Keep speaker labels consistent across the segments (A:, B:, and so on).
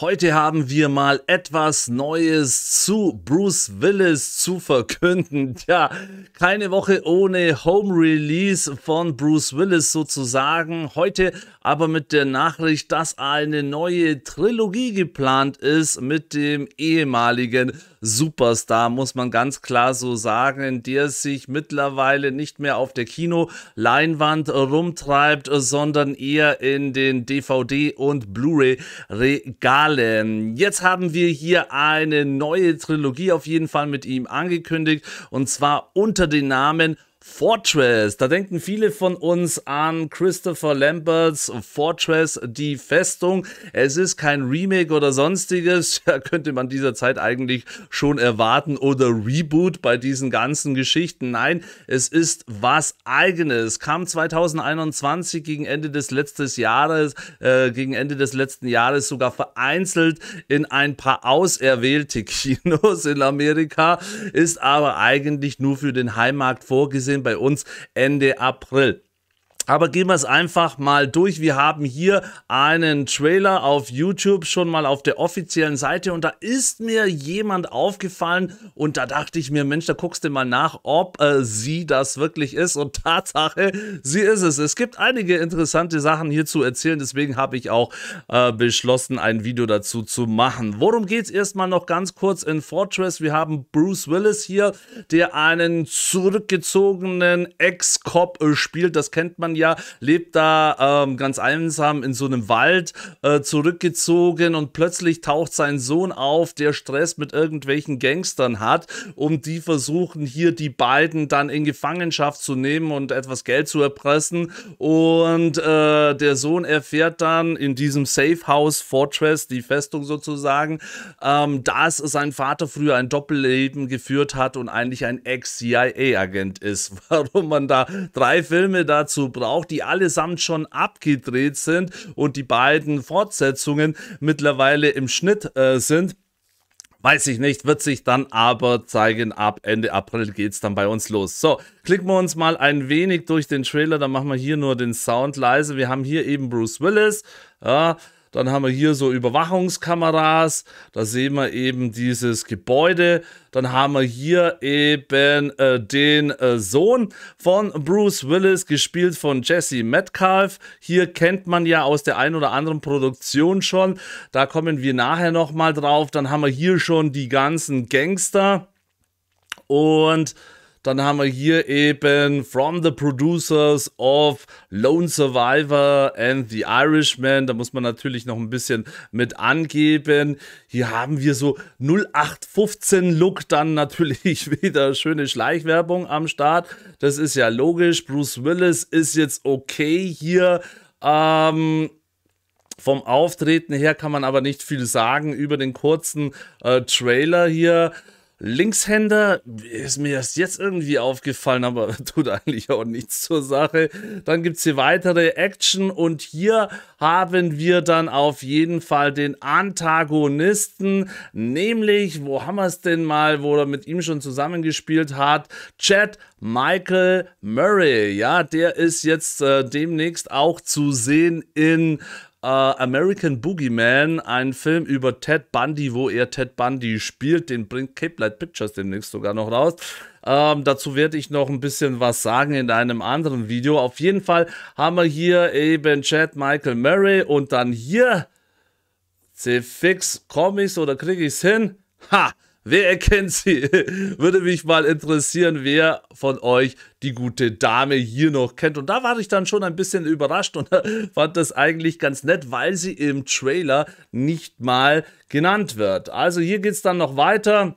A: Heute haben wir mal etwas Neues zu Bruce Willis zu verkünden. Tja, keine Woche ohne Home Release von Bruce Willis sozusagen. Heute aber mit der Nachricht, dass eine neue Trilogie geplant ist mit dem ehemaligen Superstar, muss man ganz klar so sagen, der sich mittlerweile nicht mehr auf der Kinoleinwand rumtreibt, sondern eher in den DVD- und Blu-ray-Regalen allen. Jetzt haben wir hier eine neue Trilogie auf jeden Fall mit ihm angekündigt und zwar unter den Namen Fortress. Da denken viele von uns an Christopher Lamberts Fortress, die Festung. Es ist kein Remake oder sonstiges. Da könnte man dieser Zeit eigentlich schon erwarten oder Reboot bei diesen ganzen Geschichten. Nein, es ist was eigenes. Kam 2021 gegen Ende des letzten Jahres, äh, gegen Ende des letzten Jahres sogar vereinzelt in ein paar auserwählte Kinos in Amerika, ist aber eigentlich nur für den Heimmarkt vorgesehen sehen bei uns Ende April. Aber gehen wir es einfach mal durch. Wir haben hier einen Trailer auf YouTube schon mal auf der offiziellen Seite und da ist mir jemand aufgefallen und da dachte ich mir, Mensch, da guckst du mal nach, ob äh, sie das wirklich ist und Tatsache, sie ist es. Es gibt einige interessante Sachen hier zu erzählen, deswegen habe ich auch äh, beschlossen, ein Video dazu zu machen. Worum geht es erstmal noch ganz kurz in Fortress? Wir haben Bruce Willis hier, der einen zurückgezogenen Ex-Cop äh, spielt, das kennt man Spanier, lebt da ähm, ganz einsam in so einem Wald, äh, zurückgezogen und plötzlich taucht sein Sohn auf, der Stress mit irgendwelchen Gangstern hat und die versuchen hier die beiden dann in Gefangenschaft zu nehmen und etwas Geld zu erpressen und äh, der Sohn erfährt dann in diesem Safe House Fortress, die Festung sozusagen, ähm, dass sein Vater früher ein Doppelleben geführt hat und eigentlich ein Ex-CIA-Agent ist. Warum man da drei Filme dazu braucht, Schlauch, die allesamt schon abgedreht sind und die beiden Fortsetzungen mittlerweile im Schnitt äh, sind. Weiß ich nicht, wird sich dann aber zeigen, ab Ende April geht es dann bei uns los. So, klicken wir uns mal ein wenig durch den Trailer, dann machen wir hier nur den Sound leise. Wir haben hier eben Bruce Willis, ja, dann haben wir hier so Überwachungskameras. Da sehen wir eben dieses Gebäude. Dann haben wir hier eben äh, den äh, Sohn von Bruce Willis, gespielt von Jesse Metcalf. Hier kennt man ja aus der einen oder anderen Produktion schon. Da kommen wir nachher nochmal drauf. Dann haben wir hier schon die ganzen Gangster. Und dann haben wir hier eben From the Producers of Lone Survivor and the Irishman. Da muss man natürlich noch ein bisschen mit angeben. Hier haben wir so 0815 Look, dann natürlich wieder schöne Schleichwerbung am Start. Das ist ja logisch. Bruce Willis ist jetzt okay hier. Ähm, vom Auftreten her kann man aber nicht viel sagen über den kurzen äh, Trailer hier. Linkshänder ist mir erst jetzt irgendwie aufgefallen, aber tut eigentlich auch nichts zur Sache. Dann gibt es hier weitere Action und hier haben wir dann auf jeden Fall den Antagonisten, nämlich, wo haben wir es denn mal, wo er mit ihm schon zusammengespielt hat, Chad Michael Murray. Ja, der ist jetzt äh, demnächst auch zu sehen in äh, American Boogeyman, ein Film über Ted Bundy, wo er Ted Bundy spielt. Den bringt Cape Light Pictures demnächst sogar noch raus. Ähm, dazu werde ich noch ein bisschen was sagen in einem anderen Video. Auf jeden Fall haben wir hier eben Chad Michael Murray und dann hier C-Fix Comics oder kriege ich es hin? Ha! Wer erkennt sie? Würde mich mal interessieren, wer von euch die gute Dame hier noch kennt. Und da war ich dann schon ein bisschen überrascht und fand das eigentlich ganz nett, weil sie im Trailer nicht mal genannt wird. Also hier geht es dann noch weiter.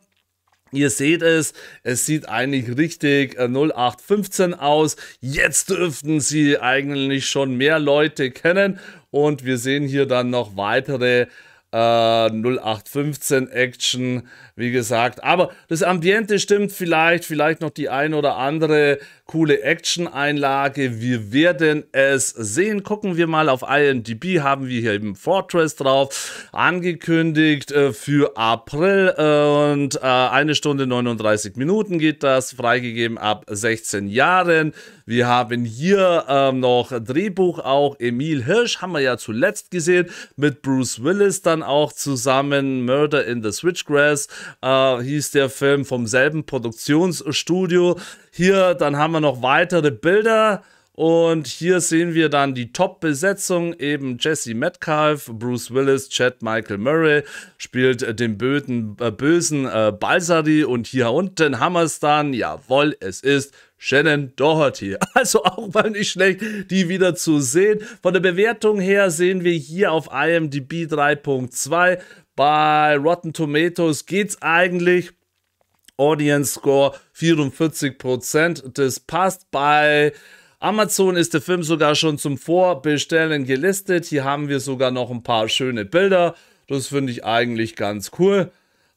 A: Ihr seht es, es sieht eigentlich richtig 0815 äh, aus. Jetzt dürften sie eigentlich schon mehr Leute kennen. Und wir sehen hier dann noch weitere äh, 0815 Action wie gesagt. Aber das Ambiente stimmt vielleicht, vielleicht noch die ein oder andere coole Action-Einlage. Wir werden es sehen. Gucken wir mal auf IMDb, haben wir hier eben Fortress drauf, angekündigt äh, für April und äh, eine Stunde 39 Minuten geht das, freigegeben ab 16 Jahren. Wir haben hier äh, noch Drehbuch auch Emil Hirsch, haben wir ja zuletzt gesehen, mit Bruce Willis dann auch zusammen, Murder in the Switchgrass äh, hieß der Film vom selben Produktionsstudio. Hier, dann haben wir noch weitere Bilder. Und hier sehen wir dann die Top-Besetzung, eben Jesse Metcalf, Bruce Willis, Chad Michael Murray spielt den Böden, äh, bösen äh, Balsari und hier unten haben wir es dann, jawohl, es ist Shannon Doherty. Also auch mal nicht schlecht, die wieder zu sehen. Von der Bewertung her sehen wir hier auf IMDb 3.2 bei Rotten Tomatoes geht es eigentlich. Audience Score 44%. Das passt bei Amazon ist der Film sogar schon zum Vorbestellen gelistet. Hier haben wir sogar noch ein paar schöne Bilder. Das finde ich eigentlich ganz cool.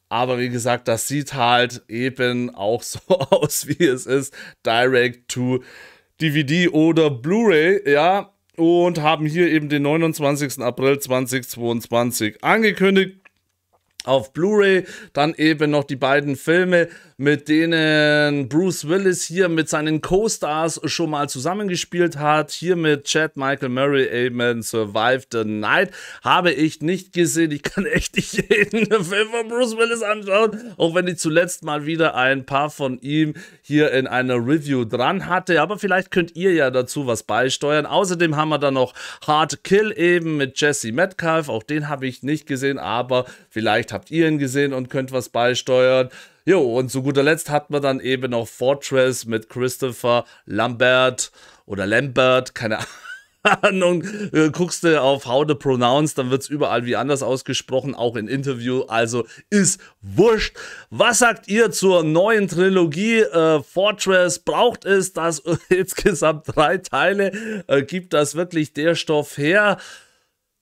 A: Aber wie gesagt, das sieht halt eben auch so aus, wie es ist. Direct to DVD oder Blu-ray, ja. Und haben hier eben den 29. April 2022 angekündigt auf Blu-ray dann eben noch die beiden Filme, mit denen Bruce Willis hier mit seinen Co-Stars schon mal zusammengespielt hat. Hier mit Chad Michael Murray eben Survive the Night. Habe ich nicht gesehen. Ich kann echt nicht jeden Film von Bruce Willis anschauen. Auch wenn ich zuletzt mal wieder ein paar von ihm hier in einer Review dran hatte. Aber vielleicht könnt ihr ja dazu was beisteuern. Außerdem haben wir dann noch Hard Kill eben mit Jesse Metcalf. Auch den habe ich nicht gesehen, aber vielleicht vielleicht habt ihr ihn gesehen und könnt was beisteuern. Jo, und zu guter Letzt hat man dann eben noch Fortress mit Christopher Lambert oder Lambert, keine Ahnung. Äh, guckst du auf How to Pronounce, dann wird es überall wie anders ausgesprochen, auch in Interview, also ist wurscht. Was sagt ihr zur neuen Trilogie äh, Fortress? Braucht es dass insgesamt drei Teile? Äh, gibt das wirklich der Stoff her?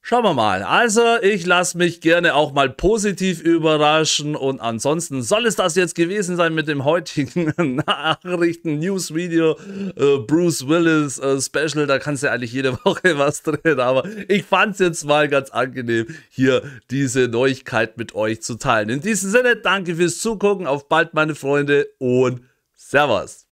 A: Schauen wir mal. Also, ich lasse mich gerne auch mal positiv überraschen. Und ansonsten soll es das jetzt gewesen sein mit dem heutigen Nachrichten-News-Video. Äh, Bruce Willis äh, Special. Da kannst du ja eigentlich jede Woche was drehen. Aber ich fand es jetzt mal ganz angenehm, hier diese Neuigkeit mit euch zu teilen. In diesem Sinne, danke fürs Zugucken. Auf bald, meine Freunde. Und Servus.